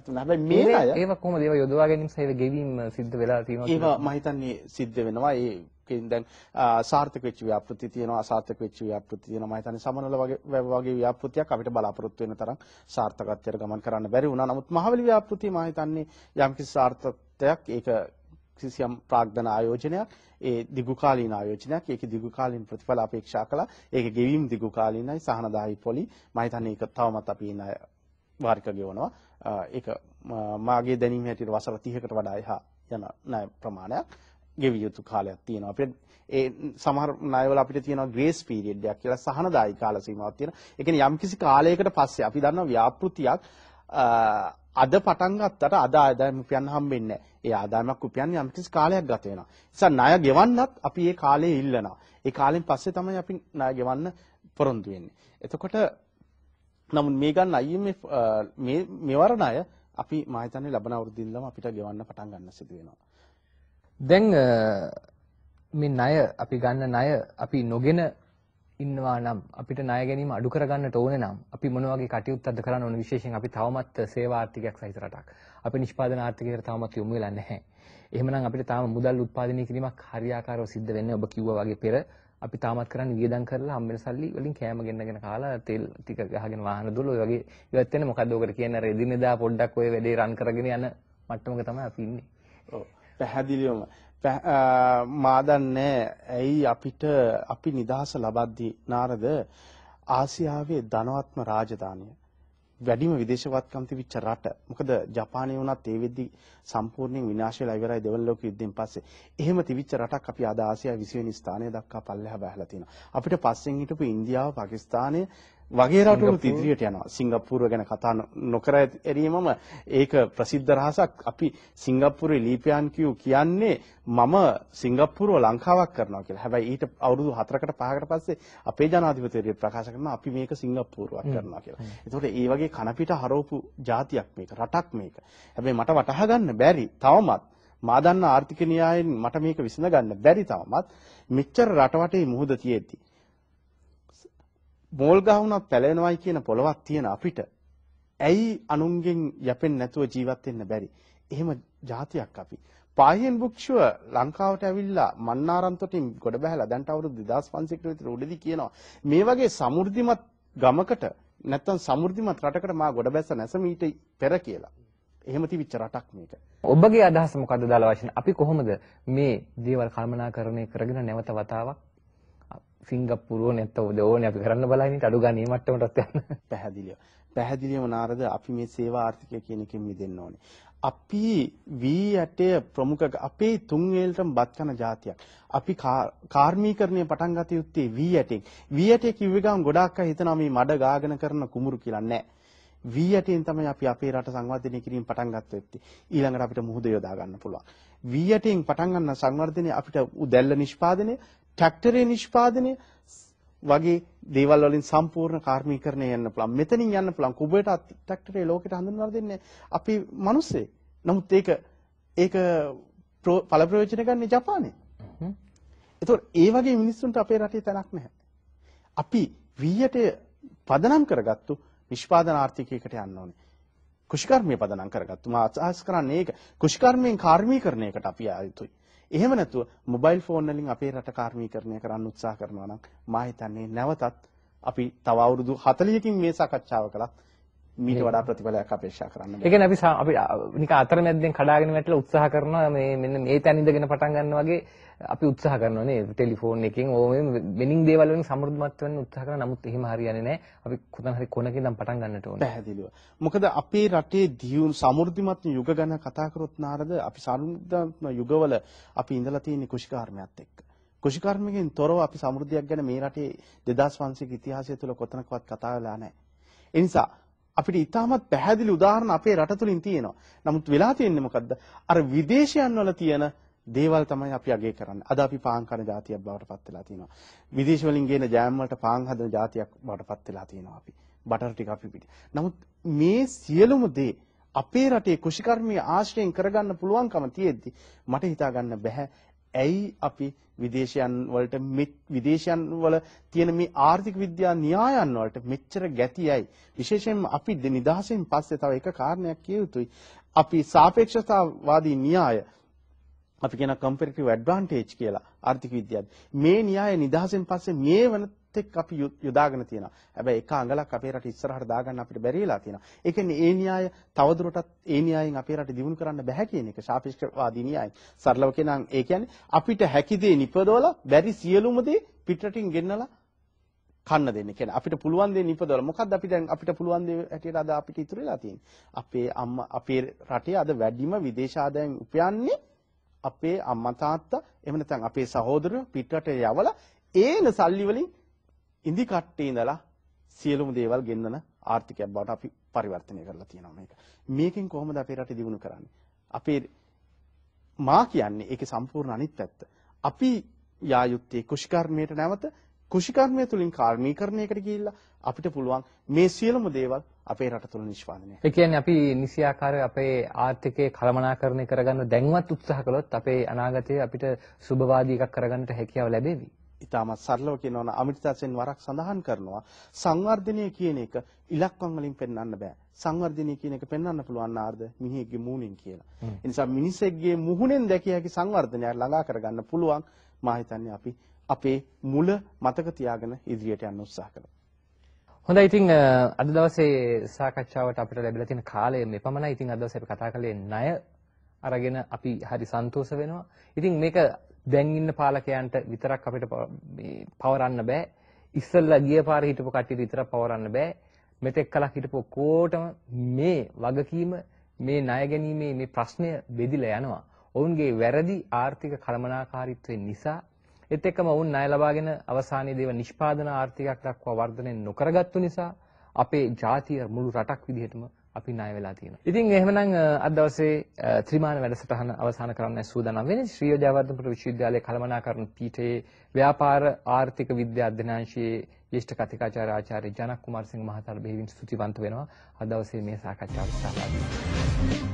හිතුණා. හැබැයි මේ අය ඒව කොහොමද ඒව යොදවා ගැනීම සහ ඒව ගෙවීම සිද්ධ වෙලා තියෙනවා කියලා. ඒව මම හිතන්නේ සිද්ධ වෙනවා. ඒකෙන් දැන් සාර්ථක වෙච්ච ව්‍යාපෘති තියෙනවා, අසාර්ථක වෙච්ච ව්‍යාපෘති තියෙනවා. මම හිතන්නේ සමනල වගේ වගේ ව්‍යාපෘතියක් අපිට බලාපොරොත්තු වෙන තරම් සාර්ථකත්වයට ගමන් කරන්න බැරි වුණා. නමුත් මහවැලි ව්‍යාපෘතිය මම හිතන්නේ යම්කිසි සාර්ථකත්වයක් ඒක කිසියම් ප්‍රාග්ධන ආයෝජනයක් ඒ දිගුකාලීන ආයෝජනයක් ඒකේ දිගුකාලීන ප්‍රතිඵල අපේක්ෂා කළා ඒක ගෙවීම දිගුකාලීනයි සහනදායි පොලි මම හිතන්නේ ඒක තවමත් අපි ඉන්න වාරික ගෙවනවා. ඒක මාගේ දැනීම හැටියට වසර 30කට වඩා එහා යන ණය ප්‍රමාණයක් ගෙවිය යුතු කාලයක් තියෙනවා. අපිට ඒ සමහර ණයවල අපිට තියෙනවා ග්‍රේස් පීරියඩ් එකක් කියලා සහනදායි කාල සීමාවක් තියෙනවා. ඒ කියන්නේ යම්කිසි කාලයකට පස්සේ අපි දන්නවා ව්‍යාපෘතියක් අද පටන් ගත්තට අද ආදායම උපයන්න හම්බෙන්නේ නැහැ. ඒ ආදායමක් උපයන්න යම්කිසි කාලයක් ගත වෙනවා. නිසා ණය ගෙවන්නත් අපි ඒ කාලේ ඉල්ලනවා. ඒ කාලෙන් පස්සේ තමයි අපි ණය ගෙවන්න පොරොන්දු වෙන්නේ. එතකොට නමුත් මේ ගන්න IMF මේ මෙවරණ අය අපි මා හිතන්නේ ලබන අවුරුද්දේ ඉඳලම අපිට ගෙවන්න පටන් ගන්න සිදු වෙනවා. දැන් මේ ණය අපි ගන්න ණය අපි නොගෙන ඉන්නවා නම් අපිට ණය ගැනීම අඩු කරගන්නට ඕනේ නම් අපි මොන වගේ කටයුත්තක්ද කරන්න ඕන විශේෂයෙන් අපි තවමත් සේවා ආර්ථිකයක් සහිත රටක්. අපි නිෂ්පාදන ආර්ථිකයට තවමත් යොමු වෙලා නැහැ. එහෙමනම් අපිට තාම මුදල් උත්පාදනය කිරීමක් හරියාකාරව සිද්ධ වෙන්නේ ඔබ කිව්වා වගේ පෙර අපි තාමත් කරන්නේ වියදම් කරලා හම්බෙන සල්ලි වලින් කෑම ගෙන්නගෙන කාලා තෙල් ටික ගහගෙන වාහන දුවලා ඔය වගේ ඉවත් වෙන්නේ මොකද්ද ඔකට කියන්නේ අර එදිනෙදා පොඩ්ඩක් ඔය වැඩේ රන් කරගෙන යන මට්ටමක තමයි අපි ඉන්නේ. ඔව් පැහැදිලිවම මා දන්නේ ඇයි අපිට අපි නිදහස ලබද්දී නාරද ආසියාවේ ධනවත්ම රාජධානිය වැඩිම විදේශවත්කම් තිබිච්ච රට. මොකද ජපානය වුණත් ඒ වෙද්දි සම්පූර්ණයෙන් විනාශ වෙලා ඉවරයි දෙවන ලෝක යුද්ධයෙන් පස්සේ. එහෙම තිබිච්ච රටක් අපි අද ආසියාවේ 20 වෙනි ස්ථානය දක්වා පල්ලෙහා බහලා තියෙනවා. අපිට පස්සෙන් හිටපු ඉන්දියාව, පාකිස්තානය වගේ රටවලුත් ඉදිරියට යනවා. සිංගප්පූරුව ගැන කතා නොකර ඇරීමම ඒක ප්‍රසිද්ධ රහසක්. අපි සිංගප්පූරුවේ ලිපියන් කියන්නේ මම සිංගප්පූරුව ලංකාවක් කරනවා කියලා. හැබැයි ඊට අවුරුදු 4කට 5කට පස්සේ අපේ ජනාධිපතිවරයා ප්‍රකාශ කරනවා අපි මේක සිංගප්පූරුවක් කරනවා කියලා. ඒතකොට ඒ වගේ කනපිට හරවපු જાතියක් මේක, රටක් මේක. හැබැයි මට වටහා ගන්න බැරි තවමත් මා දන්න ආර්ථික න්‍යායෙන් මට මේක විසඳ ගන්න බැරි තවමත් මෙච්චර රටවටේ මුහුද තියෙද්දී මෝල් ගහ වුණත් පැලවෙනවයි කියන පොලවක් තියෙන අපිට ඇයි අනුන්ගෙන් යැපෙන්නේ නැතුව ජීවත් වෙන්න බැරි? එහෙම જાතියක් අපි. පාහියන් භික්ෂුව ලංකාවට ඇවිල්ලා මන්නාරම් තොටින් ගොඩ බැහැලා දැන්ට අවුරුදු 2500 කට විතර උඩදී කියනවා මේ වගේ සමෘද්ධිමත් ගමකට නැත්තම් සමෘද්ධිමත් රටකට මා ගොඩ බැස්ස නැස මීට පෙර කියලා. එහෙම තිබිච්ච රටක් මේක. ඔබගේ අදහස මොකද්ද දාලා වශයෙන් අපි කොහොමද මේ දේවල් කල්මනාකරණය කරගෙන නැවත වතාවක් සිංගප්පූරුව නැත්නම් ඕනේ අපි කරන්න බලන්නේ අඩු ගානේ මට්ටමටත් යන්න. පැහැදිලිව. පැහැදිලිවම නාරද අපි මේ සේවා ආර්ථිකය කියන එකෙන් මිදෙන්න ඕනේ. අපි V8 ප්‍රමුඛ අපේ තුන් වේලටම බත් කරන જાතියක්. අපි කාර්මීකරණය පටන් ගත යුත්තේ V8 න්. V8 කිව්ව ගමන් ගොඩාක් අය හිතනවා මේ මඩ ගාගෙන කරන කුඹුරු කියලා නෑ. V8ෙන් තමයි අපි අපේ රට සංවර්ධනය කිරීම පටන් ගත්තේ. ඊළඟට අපිට මුහුද යොදා ගන්න පුළුවන්. V8ෙන් පටන් ගන්න සංවර්ධනය අපිට උදැල්ල නිෂ්පාදනය ට්‍රැක්ටරේ නිෂ්පාදනය වගේ දේවල් වලින් සම්පූර්ණ කාර්මීකරණය යන්න පුළුවන්. මෙතනින් යන්න පුළුවන්. කුබේට ට්‍රැක්ටරේ ලෝකෙට හඳුන්වලා දෙන්නේ අපි මිනිස්සේ. නමුත් ඒක ඒක ඵල ප්‍රයෝජන ගන්න ජපානයේ. ඒතකොට ඒ වගේ මිනිස්සුන්ට අපේ රටේ තැනක් නැහැ. අපි වීයට පදනම් කරගත්තු නිෂ්පාදන ආර්ථිකයකට යන්න ඕනේ. කෘෂිකර්මයේ පදනම් කරගත්තු. මා අදහස් කරන්නේ ඒක. කෘෂිකර්මයෙන් කාර්මීකරණයකට අපි ආයුතුයි. එහෙම නැතුව මොබයිල් ෆෝන් වලින් අපේ රට කාර්මීකරණය කරන්න උත්සාහ කරනවා නම් මා හිතන්නේ නැවතත් අපි තව අවුරුදු 40කින් මේ සාකච්ඡාව කළත් මීට වඩා ප්‍රතිඵලයක් අපේක්ෂා කරන්න බෑ. ඒ කියන්නේ අපි අපි නික අතරමැද්දෙන් කඩාගෙන වැටලා උත්සාහ කරනවා මේ මෙන්න මේ තැන ඉඳගෙන පටන් ගන්න වගේ අපි උත්සාහ කරනවා නේ ටෙලිෆෝන් එකෙන් ඕම වෙනින් දේවල් වලින් සමෘද්ධිමත් වෙන්න උත්සාහ කරනවා නමුත් එහෙම හරියන්නේ නැහැ. අපි කොතන හරි කොනකින් නම් පටන් ගන්නට ඕනේ. පැහැදිලිව. මොකද අපේ රටේ දියුණු සමෘද්ධිමත් යුග ගැන කතා කරොත් නාරද අපි සමෘද්ධිමත් යුගවල අපි ඉඳලා තියෙන කුෂිකාර්මයක් එක්ක. කුෂිකාර්මයෙන් තොරව අපි සමෘද්ධියක් ගැන මේ රටේ 2500ක ඉතිහාසය තුළ කොතනකවත් කතා වෙලා නැහැ. ඒ නිසා අපිට ඉතාමත් පැහැදිලි උදාහරණ අපේ රට තුලින් තියෙනවා. නමුත් වෙලා තියෙන්නේ මොකද්ද? අර විදේශයන් වල තියෙන දේවල් තමයි අපි අගය කරන්නේ. අද අපි පාන් කරන જાතියක් බවට පත් වෙලා තියෙනවා. විදේශ වලින් ගේන ජෑම් වලට පාන් හදන જાතියක් බවට පත් වෙලා තියෙනවා අපි. බටර් ටික අපි පිට. නමුත් මේ සියලුම දේ අපේ රටේ කෘෂිකර්මී ආශ්‍රයෙන් කරගන්න පුළුවන්කම තියෙද්දි මට හිතාගන්න බැහැ ඇයි අපි විදේශයන් වලට විදේශයන් වල තියෙන මේ ආර්ථික විද්‍යා න්‍යායන් වලට මෙච්චර ගැතියයි විශේෂයෙන්ම අපි නිදහසෙන් පස්සේ තව එක කාරණයක් කිය යුතුයි අපි සාපේක්ෂතාවාදී න්‍යාය අපි කියන කම්පැරිටිව් ඇඩ්වාන්ටේජ් කියලා ආර්ථික විද්‍යාවේ මේ න්‍යාය නිදහසෙන් පස්සේ මේ වෙන එක්ක අපි යොදාගෙන තියෙනවා. හැබැයි එක අඟලක් අපේ රට ඉස්සරහට දාගන්න අපිට බැරි වෙලා තියෙනවා. ඒ කියන්නේ ඒ න්‍යාය තවදුරටත් ඒ න්‍යායෙන් අපේ රට දියුණු කරන්න බෑ කියන එක සාපේක්ෂවාදී න්‍යායයි. සරලව කියනනම් ඒ කියන්නේ අපිට හැකි දේ නිපදවලා බැරි සියලුම දේ පිටරටින් ගෙන්නලා කන්න දෙන්නේ. කියන්නේ අපිට පුළුවන් දේ නිපදවලා මොකද්ද අපි දැන් අපිට පුළුවන් දේ හැටියට අද අපිට ඉතුරු වෙලා තියෙන්නේ. අපේ අම්මා අපේ රටේ අද වැඩිම විදේශ ආදායම් උපයන්නේ අපේ අම්මා තාත්තා එහෙම නැත්නම් අපේ සහෝදරයෝ පිටරට යවලා ඒන සල්ලි වලින් ඉඳි කට්ටේ ඉඳලා සියලුම දේවල් ගෙන්නන ආර්ථිකයක් බවට අපි පරිවර්තනය කරලා තියෙනවා මේක. මේකෙන් කොහොමද අපේ රට දියුණු කරන්නේ? අපේ මා කියන්නේ ඒකේ සම්පූර්ණ අනිත් පැත්ත. අපි යා යුත්තේ කුෂිකර්මයට නැවත කුෂිකර්මය තුලින් කාර්මීකරණයකට ගිහිල්ලා අපිට පුළුවන් මේ සියලුම දේවල් අපේ රට තුළ නිෂ්පාදනය. ඒ කියන්නේ අපි නිසියාකාර අපේ ආර්ථිකය කළමනාකරණය කරගන්න දැන්වත් උත්සාහ කළොත් අපේ අනාගතයේ අපිට සුබවාදී එකක් කරගන්නට හැකියාව ලැබෙවි. ඉතාමත් සරලව කියනවා අමිතසෙන් වරක් සඳහන් කරනවා සංවර්ධනය කියන එක ඉලක්කම් වලින් පෙන්වන්න බෑ සංවර්ධනය කියන එක පෙන්වන්න පුළුවන් ආර්ද මිනිහෙක්ගේ මූණෙන් කියලා ඒ නිසා මිනිසෙක්ගේ මුහුණෙන් දැකිය හැකි සංවර්ධනය ළඟා කරගන්න පුළුවන් මා හිතන්නේ අපි අපේ මුල මතක තියාගෙන ඉදිරියට යන්න උත්සාහ කරමු හොඳයි ඉතින් අද දවසේ සාකච්ඡාවට අපිට ලැබිලා තියෙන කාලය මේ පමණයි. ඉතින් අද දවසේ අපි කතා කළේ ණය අරගෙන අපි හරි සන්තෝෂ වෙනවා. ඉතින් මේක දැන් ඉන්න පාලකයන්ට විතරක් අපිට මේ පවරන්න බෑ. ඉස්සෙල්ලා ගිය පාරේ හිටපු කට්ටියට විතරක් පවරන්න බෑ. මෙතෙක් කලක් හිටපු කොටම මේ වගකීම මේ ණය ගැනීමේ මේ ප්‍රශ්නය බෙදිලා යනවා. ඔවුන්ගේ වැරදි ආර්ථික කළමනාකාරීත්වය නිසා එත් එක්කම ඔවුන් ණය ලබාගෙන අවසානයේ දේව නිෂ්පාදන ආර්ථිකයක් දක්වා වර්ධනය නොකරගත්තු නිසා අපේ ජාතිය මුළු රටක් විදිහටම අපි ණය වෙලා තියෙනවා. ඉතින් එහෙමනම් අද දවසේ ත්‍රිමාන වැඩසටහන අවසන් කරන්න සූදානම් වෙන්නේ ශ්‍රී ජයවර්ධනපුර විශ්වවිද්‍යාලයේ කළමනාකරණ පීඨයේ ව්‍යාපාර ආර්ථික විද්‍යා අධ්‍යනාංශයේ ජ්‍යෙෂ්ඨ කතිකාචාර්ය ආචාර්ය ජනක් කුමාරසිංහ මහතාට බෙහෙවින් ස්තුතිවන්ත වෙනවා අද දවසේ මේ සාකච්ඡාවට සහභාගී වෙන්න.